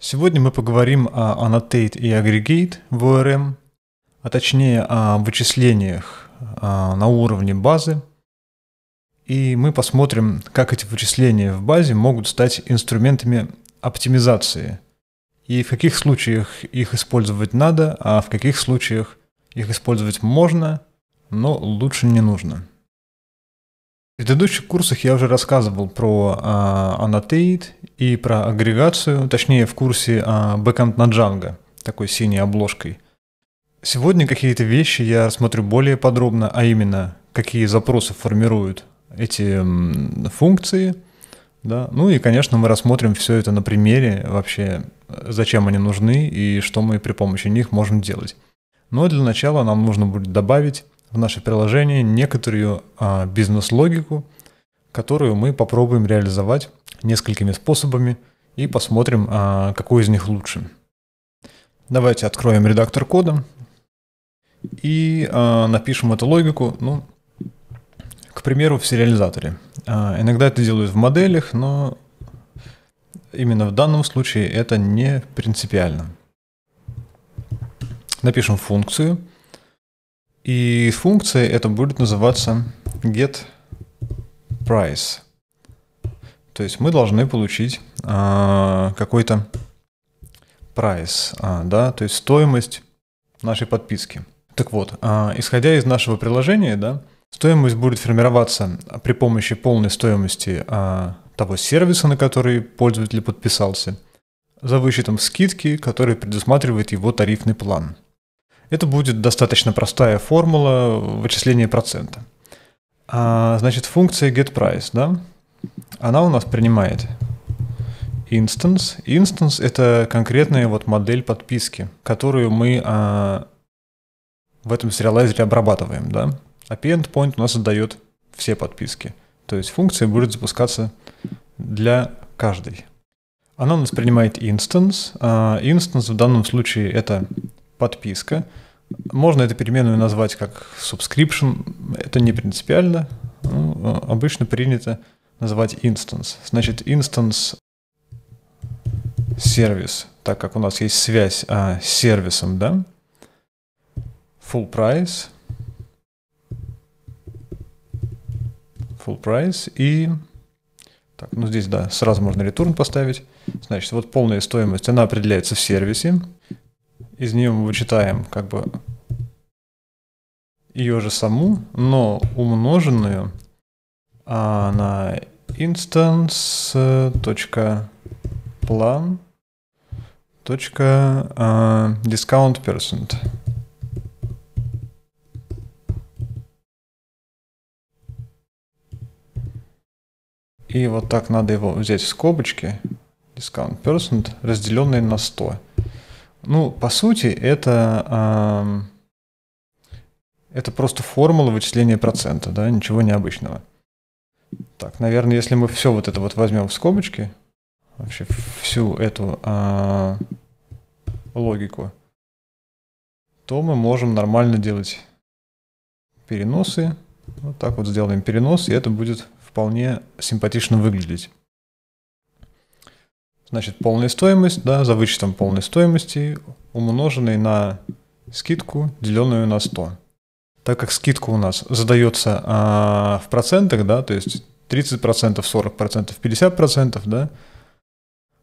Сегодня мы поговорим о annotate и aggregate в ORM, а точнее о вычислениях а, на уровне базы. И мы посмотрим, как эти вычисления в базе могут стать инструментами оптимизации и в каких случаях их использовать надо, а в каких случаях их использовать можно, но лучше не нужно. В предыдущих курсах я уже рассказывал про а, Annotate и про агрегацию, точнее в курсе а, Backend на Django, такой синей обложкой. Сегодня какие-то вещи я рассмотрю более подробно, а именно какие запросы формируют эти функции, да, ну и, конечно, мы рассмотрим все это на примере вообще, зачем они нужны и что мы при помощи них можем делать. Но для начала нам нужно будет добавить в наше приложение некоторую а, бизнес-логику, которую мы попробуем реализовать несколькими способами и посмотрим, а, какой из них лучше. Давайте откроем редактор кода и а, напишем эту логику, ну, к примеру, в сериализаторе. А, иногда это делают в моделях, но именно в данном случае это не принципиально. Напишем функцию – и функции это будет называться get price. То есть мы должны получить э, какой-то price, э, да, то есть стоимость нашей подписки. Так вот, э, исходя из нашего приложения, да, стоимость будет формироваться при помощи полной стоимости э, того сервиса, на который пользователь подписался, за вычетом скидки, который предусматривает его тарифный план – это будет достаточно простая формула вычисления процента. А, значит, функция getPrice, да, она у нас принимает instance. Instance — это конкретная вот модель подписки, которую мы а, в этом сериалайзере обрабатываем, да. API endpoint у нас отдает все подписки. То есть функция будет запускаться для каждой. Она у нас принимает instance. А, instance в данном случае — это подписка — можно эту переменную назвать как subscription, это не принципиально, ну, а, обычно принято называть instance. Значит, instance сервис, так как у нас есть связь а, с сервисом, да? Full price, full price и так, ну здесь, да, сразу можно return поставить. Значит, вот полная стоимость, она определяется в сервисе из нее мы вычитаем как бы ее же саму, но умноженную а, на instance.plan э, точка а, discount percent. И вот так надо его взять в скобочки discount percent, разделенный на 100. Ну, по сути, это, это просто формула вычисления процента, да, ничего необычного. Так, наверное, если мы все вот это вот возьмем в скобочки, вообще всю эту а, логику, то мы можем нормально делать переносы. Вот так вот сделаем перенос, и это будет вполне симпатично выглядеть. Значит, полная стоимость, да, за вычетом полной стоимости, умноженной на скидку, деленную на 100. Так как скидка у нас задается а, в процентах, да, то есть 30%, 40%, 50%, да,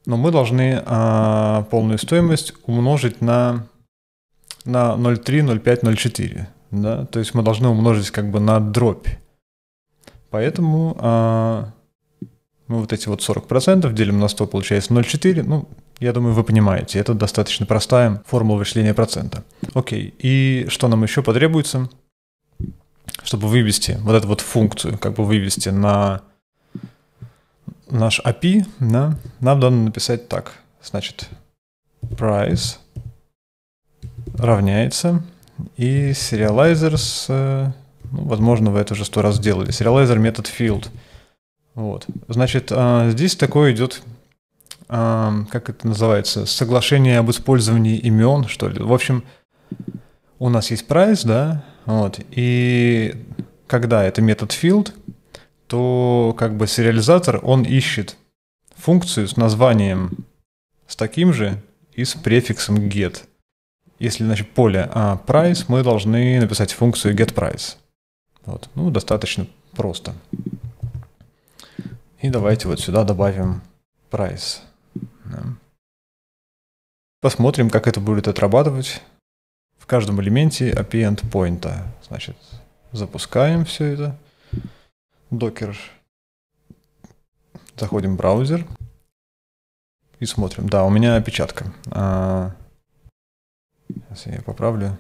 но мы должны а, полную стоимость умножить на, на 0,3, 0,5, 0,4. Да? То есть мы должны умножить как бы на дробь. Поэтому а, мы вот эти вот 40% делим на 100, получается 0,4. Ну, я думаю, вы понимаете, это достаточно простая формула вычисления процента. Окей, и что нам еще потребуется, чтобы вывести вот эту вот функцию, как бы вывести на наш API, да? нам надо написать так. Значит, price равняется и serializers, э, ну, возможно, вы это уже сто раз делали. Serializer метод field – вот. Значит, а, здесь такое идет, а, как это называется, соглашение об использовании имен, что ли. В общем, у нас есть прайс, да, вот, и когда это метод field, то как бы сериализатор, он ищет функцию с названием с таким же и с префиксом get. Если, значит, поле а, price, мы должны написать функцию getPrice. Вот. Ну, достаточно просто. И давайте вот сюда добавим price. Посмотрим, как это будет отрабатывать. В каждом элементе API endpoint. Значит, запускаем все это. Docker. Заходим в браузер. И смотрим. Да, у меня опечатка. А, сейчас я ее поправлю.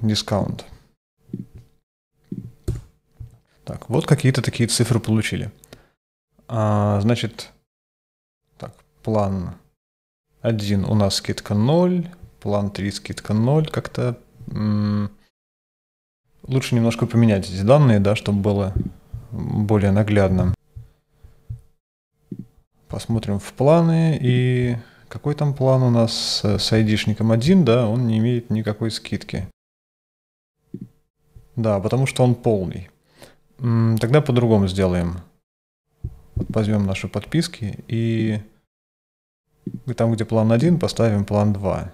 Дискаунт. Так, вот какие-то такие цифры получили. А, значит, так, план 1 у нас скидка 0, план 3 скидка 0, как-то лучше немножко поменять эти данные, да, чтобы было более наглядно. Посмотрим в планы и какой там план у нас с айдишником 1, да, он не имеет никакой скидки. Да, потому что он полный. Тогда по-другому сделаем. Возьмем наши подписки и там, где план 1, поставим план 2.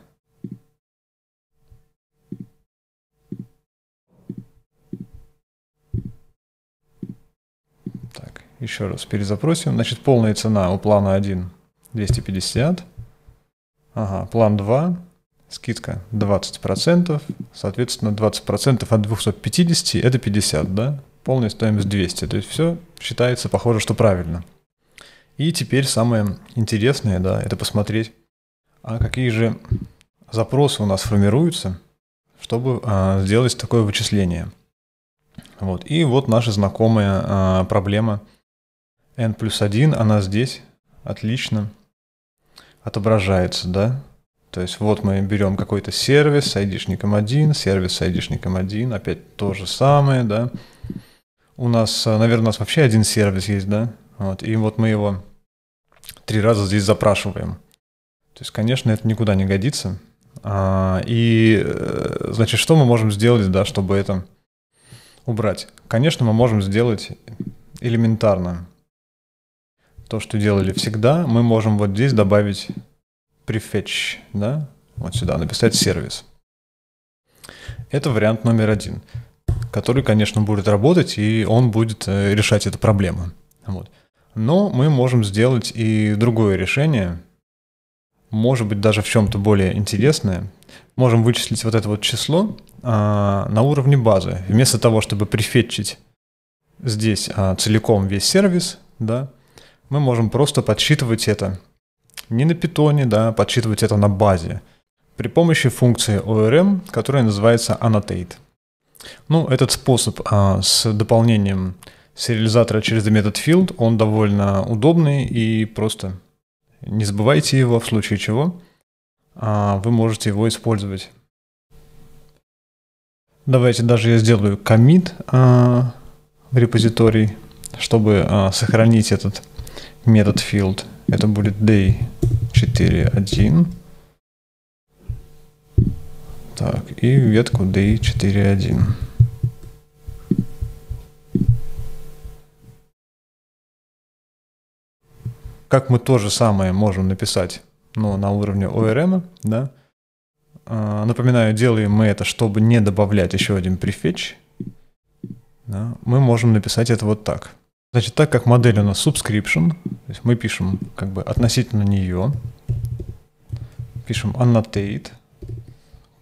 Так, еще раз перезапросим. Значит, полная цена у плана 1 250. Ага, план 2 скидка 20%, соответственно, 20% от 250 это 50, да? полная стоимость 200. То есть все считается, похоже, что правильно. И теперь самое интересное, да, это посмотреть, а какие же запросы у нас формируются, чтобы а, сделать такое вычисление. Вот. И вот наша знакомая а, проблема n плюс 1, она здесь отлично отображается, да? То есть вот мы берем какой-то сервис с айдишником 1, сервис с айдишником 1, опять то же самое, да? У нас, э, наверное, у нас вообще один сервис есть, да? Вот, и вот мы его три раза здесь запрашиваем. То есть, конечно, это никуда не годится. А, и, э, значит, что мы можем сделать, да, чтобы это убрать? Конечно, мы можем сделать элементарно то, что делали всегда. Мы можем вот здесь добавить prefetch, да, вот сюда, написать сервис. Это вариант номер один который, конечно, будет работать, и он будет э, решать эту проблему. Вот. Но мы можем сделать и другое решение, может быть, даже в чем-то более интересное. Можем вычислить вот это вот число а, на уровне базы. Вместо того, чтобы прифетчить здесь а, целиком весь сервис, да, мы можем просто подсчитывать это не на питоне, да, подсчитывать это на базе при помощи функции ORM, которая называется annotate. Ну, этот способ а, с дополнением сериализатора через the method field, он довольно удобный и просто. Не забывайте его в случае чего. А, вы можете его использовать. Давайте даже я сделаю commit а, в репозиторий, чтобы а, сохранить этот метод field. Это будет day 4.1. Так, и ветку DI4.1. Как мы то же самое можем написать, но на уровне ORM, да? А, напоминаю, делаем мы это, чтобы не добавлять еще один префетч. Да? Мы можем написать это вот так. Значит, так как модель у нас subscription, то есть мы пишем как бы относительно нее, пишем annotate,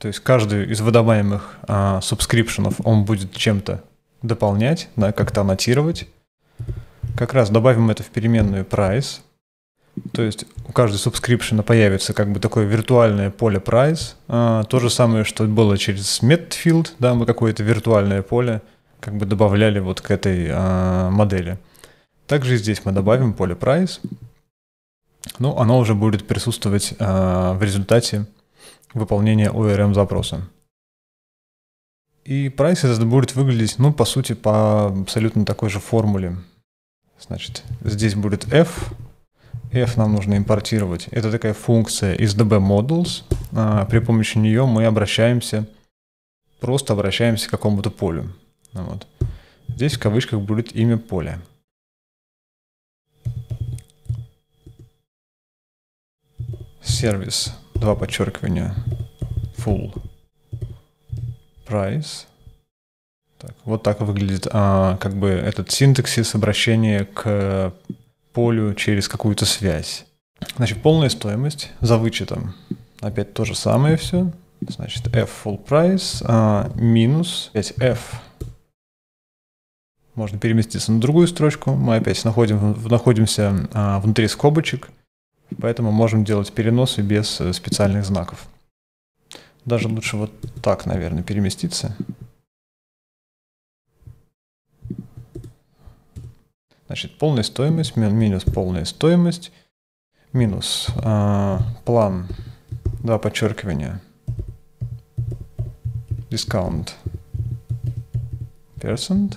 то есть каждый из выдаваемых а, субскрипшенов он будет чем-то дополнять, да, как-то аннотировать. Как раз добавим это в переменную price. То есть у каждой субскрипшена появится как бы такое виртуальное поле price. А, то же самое, что было через metfield, да, мы какое-то виртуальное поле как бы добавляли вот к этой а, модели. Также здесь мы добавим поле price. Ну, оно уже будет присутствовать а, в результате выполнения ORM эм запроса. И прайс этот будет выглядеть, ну, по сути, по абсолютно такой же формуле. Значит, здесь будет f, f нам нужно импортировать. Это такая функция из db models. А, при помощи нее мы обращаемся, просто обращаемся к какому-то полю. Ну вот. Здесь в кавычках будет имя поля. Сервис два подчеркивания full price. Так, вот так выглядит а, как бы этот синтаксис обращения к полю через какую-то связь. Значит, полная стоимость за вычетом. Опять то же самое все. Значит, f full price а, минус опять f. Можно переместиться на другую строчку. Мы опять находим, находимся а, внутри скобочек. Поэтому можем делать переносы без э, специальных знаков. Даже лучше вот так, наверное, переместиться. Значит, полная стоимость минус полная стоимость минус э, план, два подчеркивания, discount percent,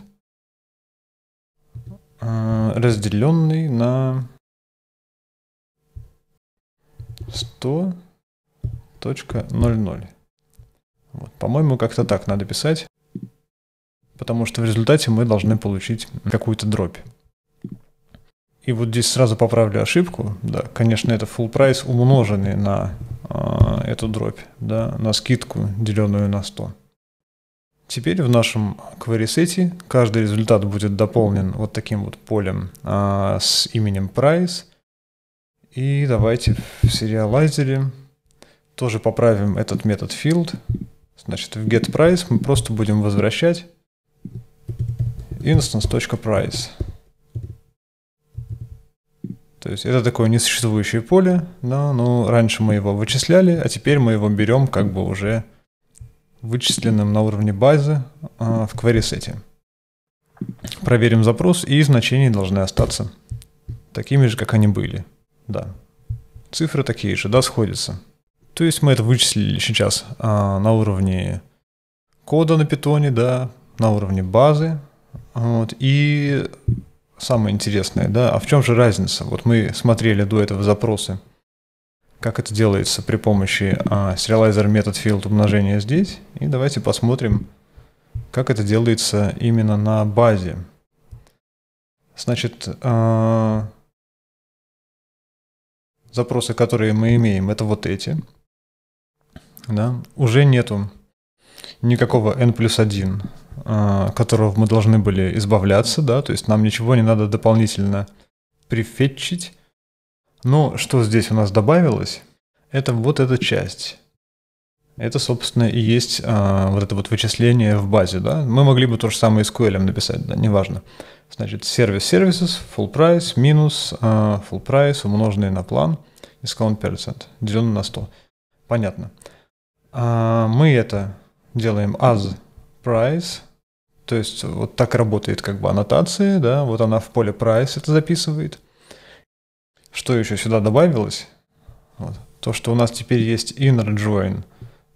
э, разделенный на 100.00. Вот. По-моему, как-то так надо писать, потому что в результате мы должны получить какую-то дробь. И вот здесь сразу поправлю ошибку. Да, конечно, это full прайс умноженный на э, эту дробь, да, на скидку, деленную на 100. Теперь в нашем query-сете каждый результат будет дополнен вот таким вот полем э, с именем price – и давайте в сериалайзере тоже поправим этот метод field. Значит, в getPrice мы просто будем возвращать instance.price. То есть это такое несуществующее поле, но ну, раньше мы его вычисляли, а теперь мы его берем как бы уже вычисленным на уровне базы э, в query-сете. Проверим запрос, и значения должны остаться такими же, как они были. Да. Цифры такие же, да, сходятся. То есть мы это вычислили сейчас а, на уровне кода на питоне, да, на уровне базы. Вот, и самое интересное, да, а в чем же разница? Вот мы смотрели до этого запросы, как это делается при помощи а, serializer метод field умножения здесь. И давайте посмотрим, как это делается именно на базе. Значит, а, запросы, которые мы имеем, это вот эти, да, уже нету никакого n плюс 1, а, которого мы должны были избавляться, да, то есть нам ничего не надо дополнительно прифетчить. Но что здесь у нас добавилось, это вот эта часть. Это, собственно, и есть а, вот это вот вычисление в базе, да. Мы могли бы то же самое и с SQL написать, да, неважно. Значит, сервис services, full price минус а, full price умноженный на план, discount percent, деленное на 100. Понятно. А, мы это делаем as price, то есть вот так работает как бы аннотация, да, вот она в поле price это записывает. Что еще сюда добавилось? Вот. То, что у нас теперь есть inner join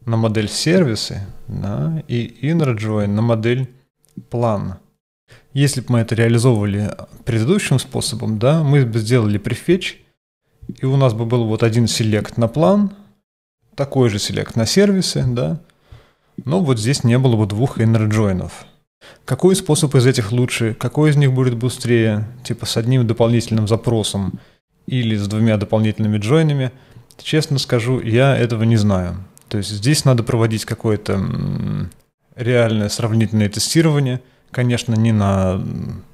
на модель сервисы, да, и inner join на модель план. Если бы мы это реализовывали предыдущим способом, да, мы бы сделали префетч, и у нас бы был вот один селект на план, такой же селект на сервисы, да, но вот здесь не было бы двух inner joinов. Какой способ из этих лучше, какой из них будет быстрее, типа с одним дополнительным запросом или с двумя дополнительными джойнами, честно скажу, я этого не знаю. То есть здесь надо проводить какое-то реальное сравнительное тестирование – конечно, не на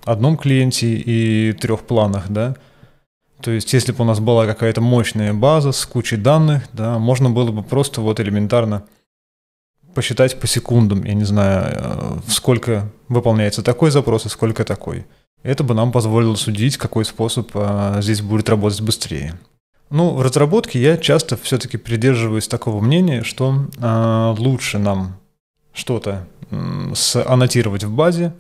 одном клиенте и трех планах, да. То есть, если бы у нас была какая-то мощная база с кучей данных, да, можно было бы просто вот элементарно посчитать по секундам, я не знаю, э, сколько выполняется такой запрос и сколько такой. Это бы нам позволило судить, какой способ э, здесь будет работать быстрее. Ну, в разработке я часто все-таки придерживаюсь такого мнения, что э, лучше нам что-то аннотировать в базе,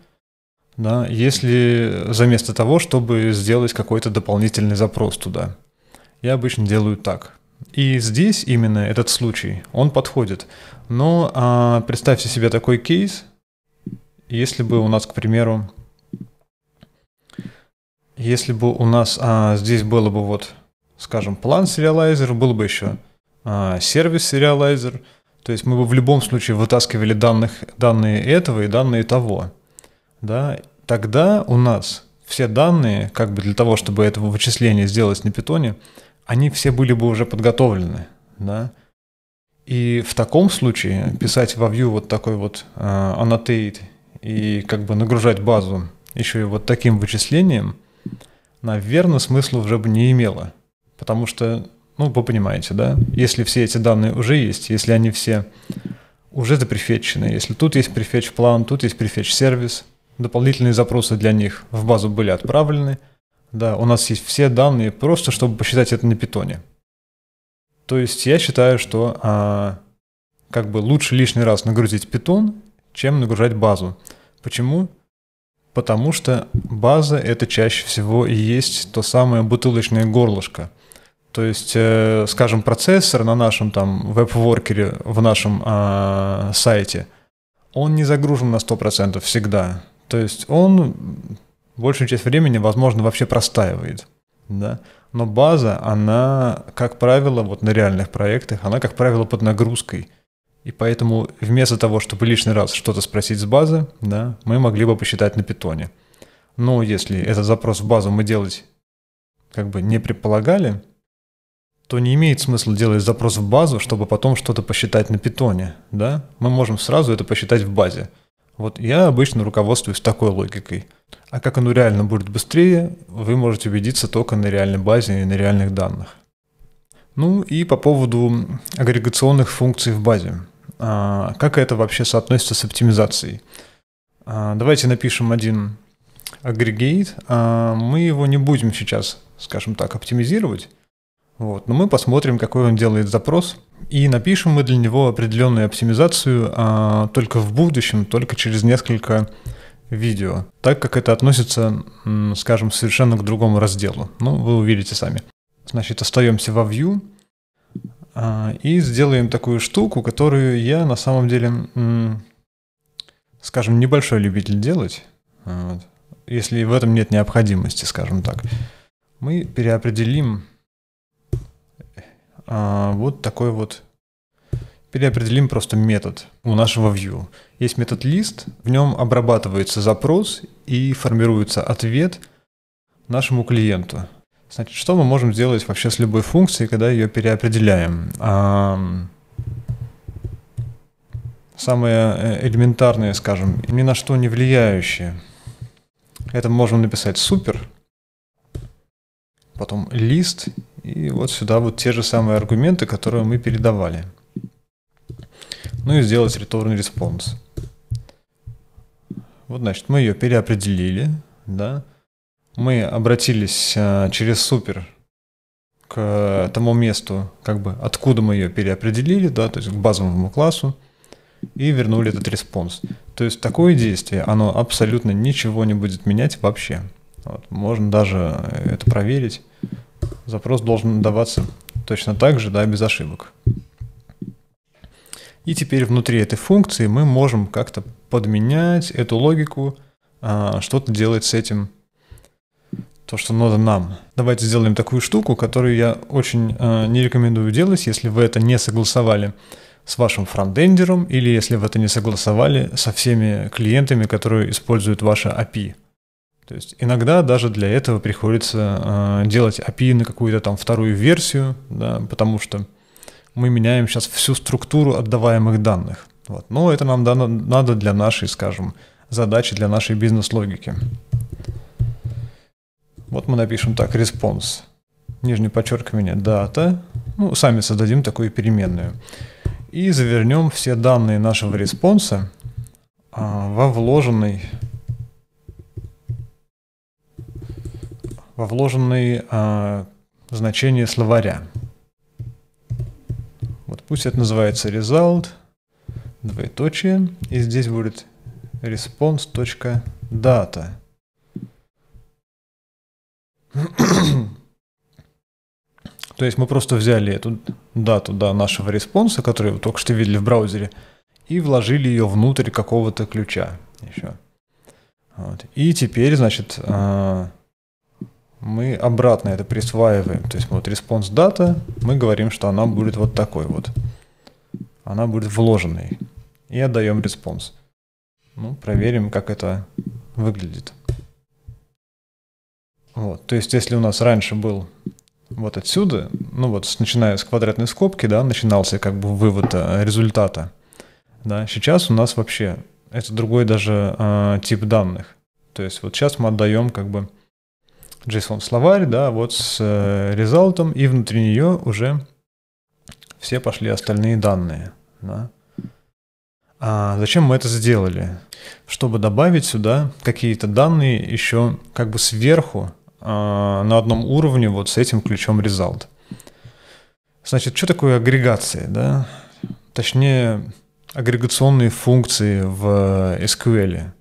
да, если заместо того, чтобы сделать какой-то дополнительный запрос туда. Я обычно делаю так. И здесь именно этот случай, он подходит. Но а, представьте себе такой кейс, если бы у нас, к примеру, если бы у нас а, здесь было бы вот, скажем, план сериалайзер, был бы еще а, сервис сериалайзер – то есть мы бы в любом случае вытаскивали данных, данные этого и данные того. Да? Тогда у нас все данные, как бы для того, чтобы этого вычисления сделать на питоне, они все были бы уже подготовлены. Да? И в таком случае писать во Vue вот такой вот э, а, annotate и как бы нагружать базу еще и вот таким вычислением, наверное, смысла уже бы не имело. Потому что ну, вы понимаете, да? Если все эти данные уже есть, если они все уже запрефетчены, если тут есть префетч план, тут есть префетч сервис, дополнительные запросы для них в базу были отправлены, да, у нас есть все данные просто, чтобы посчитать это на питоне. То есть я считаю, что а, как бы лучше лишний раз нагрузить питон, чем нагружать базу. Почему? Потому что база это чаще всего и есть то самое бутылочное горлышко, то есть, э, скажем, процессор на нашем там веб-воркере, в нашем э, сайте, он не загружен на 100% всегда. То есть он большую часть времени, возможно, вообще простаивает. Да? Но база, она, как правило, вот на реальных проектах, она, как правило, под нагрузкой. И поэтому вместо того, чтобы лишний раз что-то спросить с базы, да, мы могли бы посчитать на питоне. Но если этот запрос в базу мы делать как бы не предполагали, то не имеет смысла делать запрос в базу, чтобы потом что-то посчитать на питоне, да? Мы можем сразу это посчитать в базе. Вот я обычно руководствуюсь такой логикой. А как оно реально будет быстрее, вы можете убедиться только на реальной базе и на реальных данных. Ну и по поводу агрегационных функций в базе. А, как это вообще соотносится с оптимизацией? А, давайте напишем один агрегейт. А, мы его не будем сейчас, скажем так, оптимизировать. Вот. Но мы посмотрим, какой он делает запрос, и напишем мы для него определенную оптимизацию а, только в будущем, только через несколько видео, так как это относится, скажем, совершенно к другому разделу. Ну, вы увидите сами. Значит, остаемся во View а, и сделаем такую штуку, которую я на самом деле, скажем, небольшой любитель делать, а, вот, если в этом нет необходимости, скажем так. Мы переопределим а, вот такой вот переопределим просто метод у нашего view. Есть метод list, в нем обрабатывается запрос и формируется ответ нашему клиенту. Значит, что мы можем сделать вообще с любой функцией, когда ее переопределяем? А, самое э, элементарное скажем, ни на что не влияющее Это можем написать супер, потом лист и вот сюда вот те же самые аргументы, которые мы передавали. Ну и сделать return response. Вот, значит, мы ее переопределили, да. Мы обратились а, через супер к тому месту, как бы, откуда мы ее переопределили, да, то есть к базовому классу, и вернули этот респонс. То есть такое действие, оно абсолютно ничего не будет менять вообще. Вот, можно даже это проверить запрос должен даваться точно так же, да, без ошибок. И теперь внутри этой функции мы можем как-то подменять эту логику, а, что-то делать с этим, то, что надо нам. Давайте сделаем такую штуку, которую я очень а, не рекомендую делать, если вы это не согласовали с вашим фронтендером или если вы это не согласовали со всеми клиентами, которые используют ваше API. То есть иногда даже для этого приходится э, делать API на какую-то там вторую версию, да, потому что мы меняем сейчас всю структуру отдаваемых данных. Вот. Но это нам дано, надо для нашей, скажем, задачи, для нашей бизнес-логики. Вот мы напишем так, response. Нижнее подчеркивание data. Ну, сами создадим такую переменную. И завернем все данные нашего респонса э, во вложенный во вложенные а, значения словаря. Вот пусть это называется result, двоеточие, и здесь будет response.data. То есть мы просто взяли эту дату да, нашего респонса, который вы только что видели в браузере, и вложили ее внутрь какого-то ключа еще. Вот. И теперь, значит, а, мы обратно это присваиваем. То есть вот response дата, мы говорим, что она будет вот такой вот. Она будет вложенной. И отдаем response. Ну, проверим, как это выглядит. Вот, то есть если у нас раньше был вот отсюда, ну вот начиная с квадратной скобки, да, начинался как бы вывод э, результата, да, сейчас у нас вообще это другой даже э, тип данных. То есть вот сейчас мы отдаем как бы JSON-словарь, да, вот с э, результатом и внутри нее уже все пошли остальные данные. Да. А зачем мы это сделали? Чтобы добавить сюда какие-то данные еще как бы сверху а, на одном уровне вот с этим ключом result. Значит, что такое агрегация, да? Точнее, агрегационные функции в SQL. Э,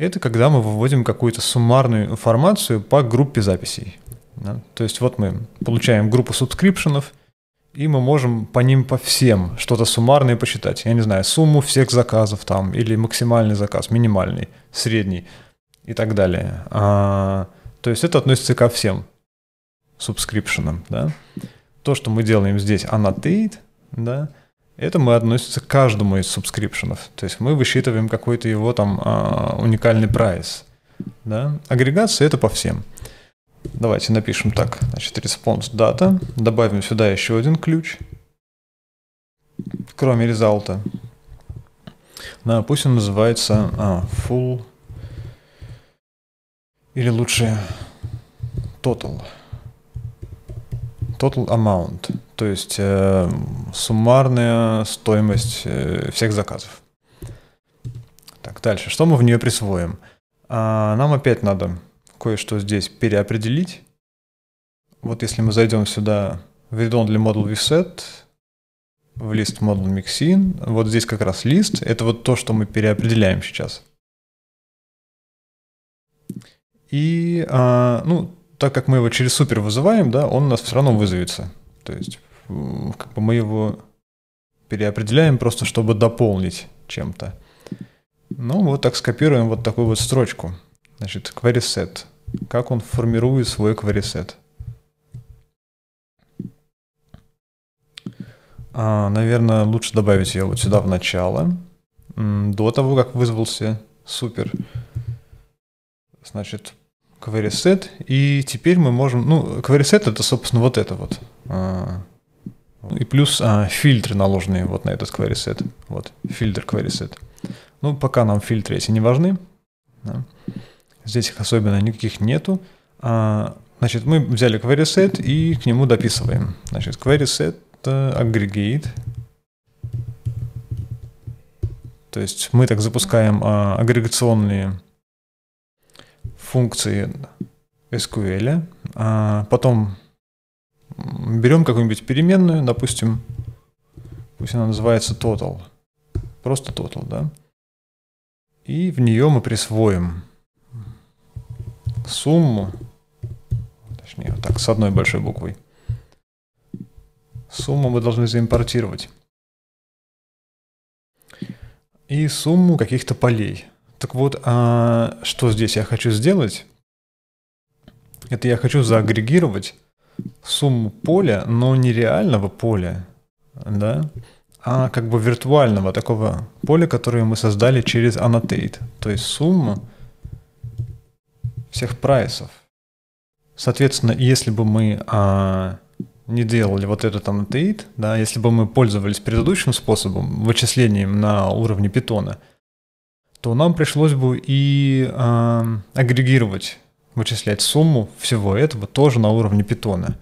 это когда мы выводим какую-то суммарную информацию по группе записей. Да? То есть вот мы получаем группу субскрипшенов, и мы можем по ним по всем что-то суммарное посчитать. Я не знаю, сумму всех заказов там, или максимальный заказ, минимальный, средний и так далее. А, то есть это относится ко всем субскрипшенам. Да? То, что мы делаем здесь annotate, да, это мы относимся к каждому из субскрипшенов. То есть мы высчитываем какой-то его там а, уникальный прайс. Да? Агрегация это по всем. Давайте напишем так. Значит, response data. Добавим сюда еще один ключ. Кроме результата. Да, пусть он называется а, full. Или лучше total. Total amount то есть э, суммарная стоимость э, всех заказов. Так, дальше. Что мы в нее присвоим? А, нам опять надо кое-что здесь переопределить. Вот если мы зайдем сюда в read-only model vset, в лист model mixin, вот здесь как раз лист, это вот то, что мы переопределяем сейчас. И, а, ну, так как мы его через супер вызываем, да, он у нас все равно вызовется. То есть как бы мы его переопределяем просто, чтобы дополнить чем-то. Ну, вот так скопируем вот такую вот строчку. Значит, query set, Как он формирует свой кварисет? А, наверное, лучше добавить ее вот сюда в начало, до того, как вызвался супер. Значит, query set, и теперь мы можем, ну, query set это, собственно, вот это вот. А, и плюс а, фильтры наложенные вот на этот query set. Вот, фильтр query set. Ну, пока нам фильтры эти не важны. Да. Здесь их особенно никаких нету. А, значит, мы взяли query set и к нему дописываем. Значит, query set э, aggregate. То есть мы так запускаем а, агрегационные функции SQL. А, потом берем какую-нибудь переменную, допустим, пусть она называется total, просто total, да, и в нее мы присвоим сумму, точнее, вот так, с одной большой буквой. Сумму мы должны заимпортировать. И сумму каких-то полей. Так вот, а что здесь я хочу сделать? Это я хочу заагрегировать сумму поля, но не реального поля, да, а как бы виртуального такого поля, которое мы создали через annotate, то есть сумму всех прайсов. Соответственно, если бы мы а, не делали вот этот annotate, да, если бы мы пользовались предыдущим способом, вычислением на уровне питона, то нам пришлось бы и а, агрегировать вычислять сумму всего этого тоже на уровне питона.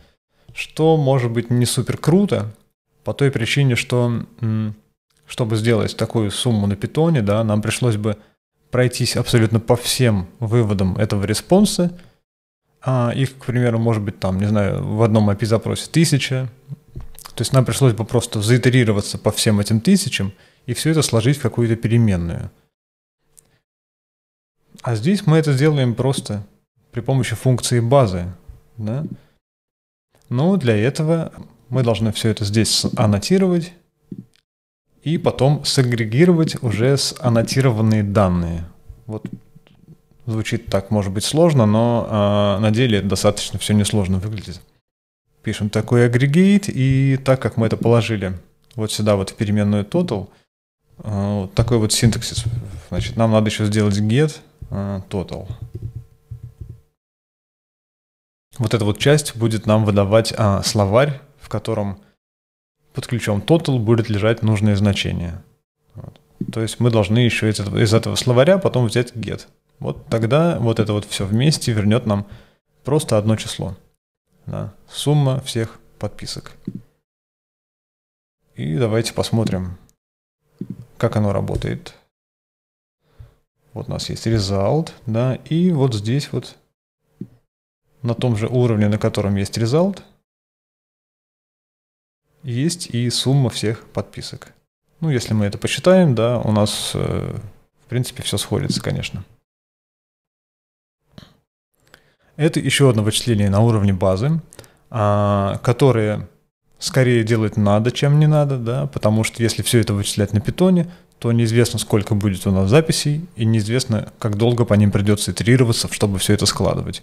Что может быть не супер круто, по той причине, что чтобы сделать такую сумму на питоне, да, нам пришлось бы пройтись абсолютно по всем выводам этого респонса. А их, к примеру, может быть там, не знаю, в одном API-запросе тысяча. То есть нам пришлось бы просто заитерироваться по всем этим тысячам и все это сложить в какую-то переменную. А здесь мы это сделаем просто при помощи функции базы. Да? Но ну, для этого мы должны все это здесь аннотировать и потом сегрегировать уже с аннотированные данные. Вот звучит так, может быть, сложно, но э, на деле достаточно все несложно выглядит. Пишем такой агрегейт, и так как мы это положили вот сюда вот в переменную total, э, а, вот такой вот синтаксис, значит, нам надо еще сделать get э, а, total вот эта вот часть будет нам выдавать а, словарь, в котором под ключом total будет лежать нужное значение. Вот. То есть мы должны еще из этого, из этого словаря потом взять get. Вот тогда вот это вот все вместе вернет нам просто одно число. Да. Сумма всех подписок. И давайте посмотрим, как оно работает. Вот у нас есть result, да, и вот здесь вот на том же уровне, на котором есть результат, есть и сумма всех подписок. Ну, если мы это посчитаем, да, у нас, э, в принципе, все сходится, конечно. Это еще одно вычисление на уровне базы, а, которое скорее делать надо, чем не надо, да, потому что если все это вычислять на питоне, то неизвестно, сколько будет у нас записей, и неизвестно, как долго по ним придется итерироваться, чтобы все это складывать.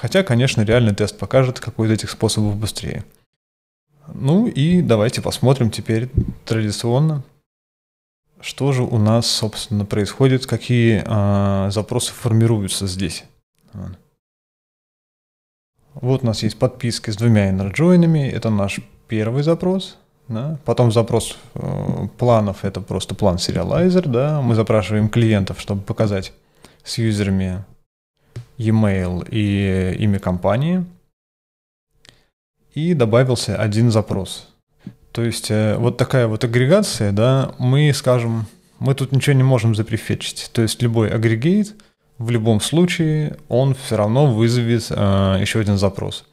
Хотя, конечно, реальный тест покажет, какой из этих способов быстрее. Ну и давайте посмотрим теперь традиционно, что же у нас, собственно, происходит, какие э, запросы формируются здесь. Вот у нас есть подписки с двумя инерджойнами, это наш первый запрос. Да? Потом запрос э, планов, это просто план serializer, да, мы запрашиваем клиентов, чтобы показать с юзерами e-mail и имя компании. И добавился один запрос. То есть э, вот такая вот агрегация, да, мы скажем, мы тут ничего не можем запрефетчить. То есть любой агрегейт в любом случае, он все равно вызовет э, еще один запрос.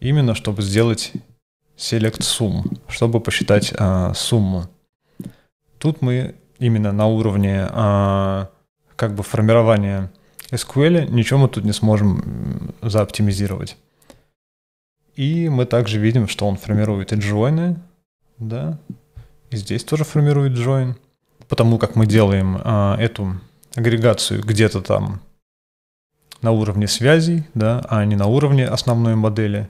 Именно чтобы сделать select sum, чтобы посчитать э, сумму. Тут мы именно на уровне э, как бы формирования SQL ничего мы тут не сможем заоптимизировать. И мы также видим, что он формирует и джойны, да, и здесь тоже формирует join, потому как мы делаем а, эту агрегацию где-то там на уровне связей, да, а не на уровне основной модели.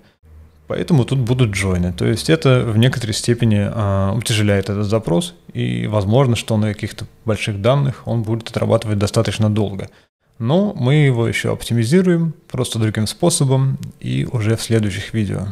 Поэтому тут будут джойны. То есть это в некоторой степени а, утяжеляет этот запрос, и возможно, что на каких-то больших данных он будет отрабатывать достаточно долго. Но мы его еще оптимизируем просто другим способом и уже в следующих видео.